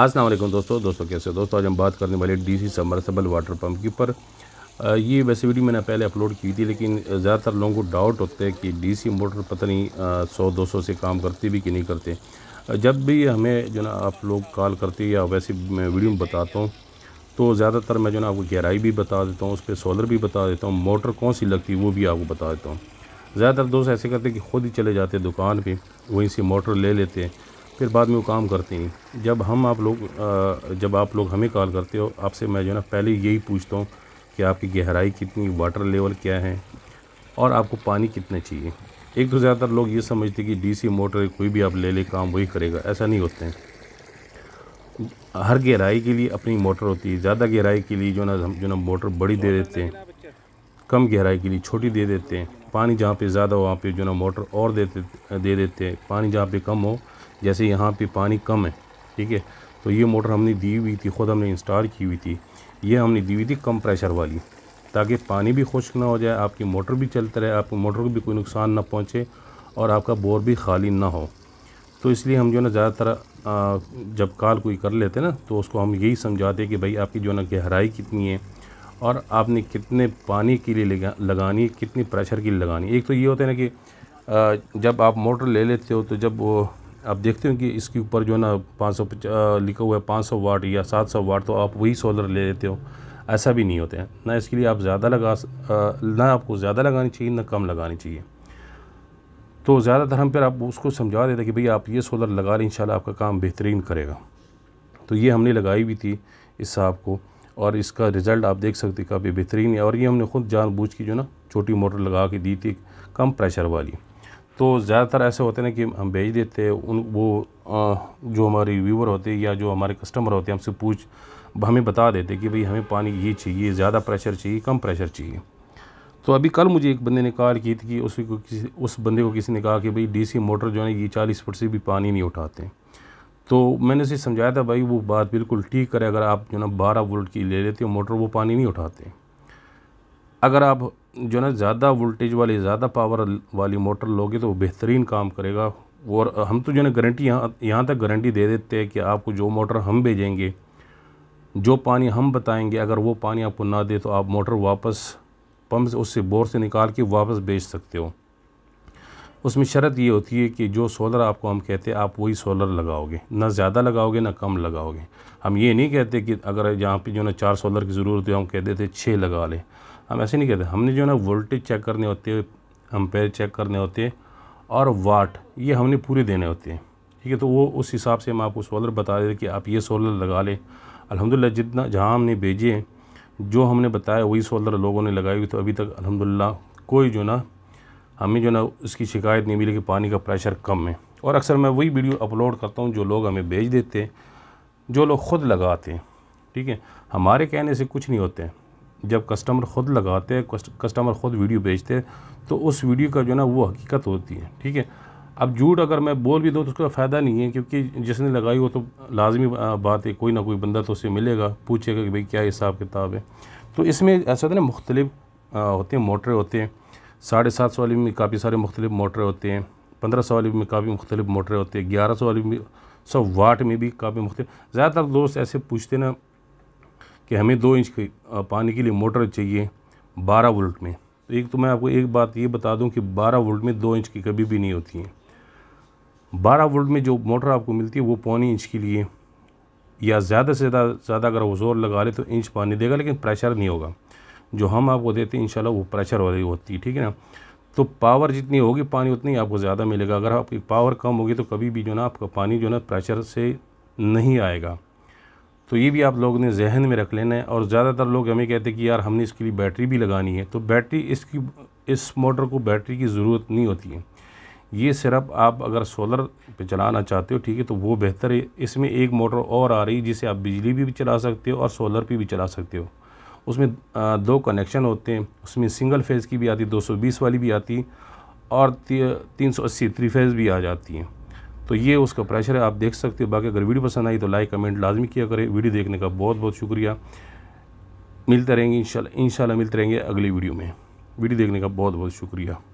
असलम दोस्तों दोस्तों कैसे हो दोस्तों आज हम बात करने वाले D C submersible water pump के ऊपर ये वैसे वीडियो मैंने पहले अपलोड की थी लेकिन ज़्यादातर लोगों को डाउट होता है कि डी सी मोटर पता नहीं सौ दो सौ से काम करती भी कि नहीं करते जब भी हमें जो ना आप लोग कॉल करते या वैसे मैं वीडियो में बताता हूँ तो ज़्यादातर मैं जो ना आपको गहराई भी बता देता हूँ उस पर सोलर भी बता देता हूँ मोटर कौन सी लगती है वो भी आपको बता देता हूँ ज़्यादातर दोस्त ऐसे करते कि खुद ही चले जाते दुकान पर वहीं से मोटर ले लेते हैं फिर बाद में वो काम करती नहीं जब हम आप लोग जब आप लोग हमें कॉल करते हो आपसे मैं जो है ना पहले यही पूछता हूँ कि आपकी गहराई कितनी वाटर लेवल क्या है और आपको पानी कितना चाहिए एक तो ज़्यादातर लोग ये समझते हैं कि डीसी मोटर कोई भी आप ले ले काम वही करेगा ऐसा नहीं होते हैं हर गहराई के लिए अपनी मोटर होती है ज़्यादा गहराई के लिए जो ना हम जो ना मोटर बड़ी दे देते हैं कम गहराई के लिए छोटी दे देते हैं पानी जहाँ पे ज़्यादा हो वहाँ पे जो ना मोटर और देते दे देते हैं पानी जहाँ पे कम हो जैसे यहाँ पे पानी कम है ठीक है तो ये मोटर हमने दी हुई थी ख़ुद हमने इंस्टॉल की हुई थी ये हमने दी हुई थी कम प्रेशर वाली ताकि पानी भी खुश्क ना हो जाए आपकी मोटर भी चलता रहे आपकी मोटर को भी कोई नुकसान ना पहुँचे और आपका बोर भी खाली ना हो तो इसलिए हम जो ना ज़्यादातर जब काल कोई कर लेते ना तो उसको हम यही समझाते कि भाई आपकी जो ना गहराई कितनी है और आपने कितने पानी के लिए लगानी कितनी प्रेशर के लिए लगानी एक तो ये होता है ना कि जब आप मोटर ले लेते हो तो जब वो आप देखते हो कि इसके ऊपर जो है ना पाँच सौ लिखा हुआ है पाँच सौ वाट या सात सौ वाट तो आप वही सोलर ले लेते हो ऐसा भी नहीं होता है ना इसके लिए आप ज़्यादा लगा ना आपको ज़्यादा लगानी चाहिए ना कम लगानी चाहिए तो ज़्यादातर हम फिर आप उसको समझा देते कि भैया आप ये सोलर लगा लें इन आपका काम बेहतरीन करेगा तो ये हमने लगाई भी थी इस साहब को और इसका रिज़ल्ट आप देख सकते काफ़ी बेहतरीन है और ये हमने खुद जानबूझ की जो ना छोटी मोटर लगा के दी थी कम प्रेशर वाली तो ज़्यादातर ऐसे होते ना कि हम भेज देते हैं उन वो आ, जो हमारे व्यूवर होते हैं या जो हमारे कस्टमर होते हैं हमसे पूछ हमें बता देते कि भाई हमें पानी ये चाहिए ज़्यादा प्रेशर चाहिए कम प्रेशर चाहिए तो अभी कल मुझे एक बंदे ने कॉल की थी कि उसी को किसी उस बंदे को किसी ने कहा कि भाई डीसी मोटर जो है ये चालीस फुट से भी पानी नहीं उठाते तो मैंने उसे समझाया था भाई वो बात बिल्कुल ठीक करें अगर आप जो ना बारह वोल्ट की ले लेते हो मोटर वो पानी नहीं उठाते अगर आप जो ना ज़्यादा वोल्टेज वाली ज़्यादा पावर वाली मोटर लोगे तो वो बेहतरीन काम करेगा और हम तो जो ना गारंटी यहाँ यहाँ तक गारंटी दे देते हैं कि आपको जो मोटर हम भेजेंगे जो पानी हम बताएंगे अगर वो पानी आपको ना दे तो आप मोटर वापस पंप से उससे बोर से निकाल के वापस बेच सकते हो उसमें शर्त ये होती है कि जो सोलर आपको हम कहते हैं आप वही सोलर लगाओगे ना ज़्यादा लगाओगे ना कम लगाओगे हम ये नहीं कहते कि अगर यहाँ पे जो ना चार सोलर की ज़रूरत है हम कह देते छः लगा लें हम ऐसे नहीं कहते हमने जो है ना वोल्टेज चेक करने होते हैं अम्पेयर चेक करने होते और वाट ये हमने पूरे देने होते हैं ठीक है तो वो उस हिसाब से हम आपको सोलर बता दें कि आप ये सोलर लगा लें अलहमदिल्ला जितना जहाँ हमने भेजे जो हमने बताया वही सोलर लोगों ने लगाई हुई तो अभी तक अलहमदिल्ला कोई जो ना हमें जो ना उसकी शिकायत नहीं मिली कि पानी का प्रेशर कम है और अक्सर मैं वही वीडियो अपलोड करता हूँ जो लोग हमें भेज देते हैं जो लोग ख़ुद लगाते हैं ठीक है हमारे कहने से कुछ नहीं होते जब कस्टमर ख़ुद लगाते हैं कस्टमर ख़ुद वीडियो भेजते हैं तो उस वीडियो का जो ना वो हकीकत होती है ठीक है अब झूठ अगर मैं बोल भी दूँ तो उसका फ़ायदा नहीं है क्योंकि जिसने लगाई हो तो लाजमी बात है कोई ना कोई बंदा तो उससे मिलेगा पूछेगा कि भाई क्या हिसाब किताब है तो इसमें ऐसा होता है ना मुख्तलिफ़ होते हैं मोटर होते हैं साढ़े सात सौ वाली में काफ़ी सारे मुख्तलिफ मोटरें होते हैं पंद्रह सौ वाली में काफ़ी मुख्तलिफ मोटरें होते हैं ग्यारह सौ वाली में सौ वाट में भी काफ़ी मुख्तलि ज़्यादातर दोस्त ऐसे पूछते ना कि हमें दो इंच की पानी के लिए मोटर चाहिए बारह वोल्ट में तो एक तो मैं आपको एक बात ये बता दूं कि बारह वोल्ट में दो इंच की कभी भी नहीं होती हैं बारह वोल्ट में जो मोटर आपको मिलती है वो पौनी इंच के लिए या ज़्यादा से ज़्यादा ज़्यादा अगर वो जोर लगा ले तो इंच पानी देगा लेकिन प्रेशर नहीं होगा जो हम आपको देते हैं इंशाल्लाह वो प्रेशर वाली होती है ठीक है ना तो पावर जितनी होगी पानी उतनी आपको ज़्यादा मिलेगा अगर आपकी पावर कम होगी तो कभी भी जो ना आपका पानी जो ना प्रेशर से नहीं आएगा तो ये भी आप लोग ने जहन में रख लेना है और ज़्यादातर लोग हमें कहते हैं कि यार हमने इसके लिए बैटरी भी लगानी है तो बैटरी इसकी इस मोटर को बैटरी की ज़रूरत नहीं होती है ये सिर्फ आप अगर सोलर पे चलाना चाहते हो ठीक है तो वो बेहतर है इसमें एक मोटर और आ रही है जिसे आप बिजली भी, भी चला सकते हो और सोलर पे भी चला सकते हो उसमें दो कनेक्शन होते हैं उसमें सिंगल फेज़ की भी आती 220 वाली भी आती और तीन सौ अस्सी थ्री फेज़ भी आ जाती हैं तो ये उसका प्रेशर है आप देख सकते हो बाकी अगर वीडियो पसंद आई तो लाइक कमेंट लाजमी किया करें वीडियो देखने का बहुत बहुत शुक्रिया मिलते रहेंगे इंशाल्लाह इंशाल्लाह मिलते रहेंगे अगली वीडियो में वीडियो देखने का बहुत बहुत शुक्रिया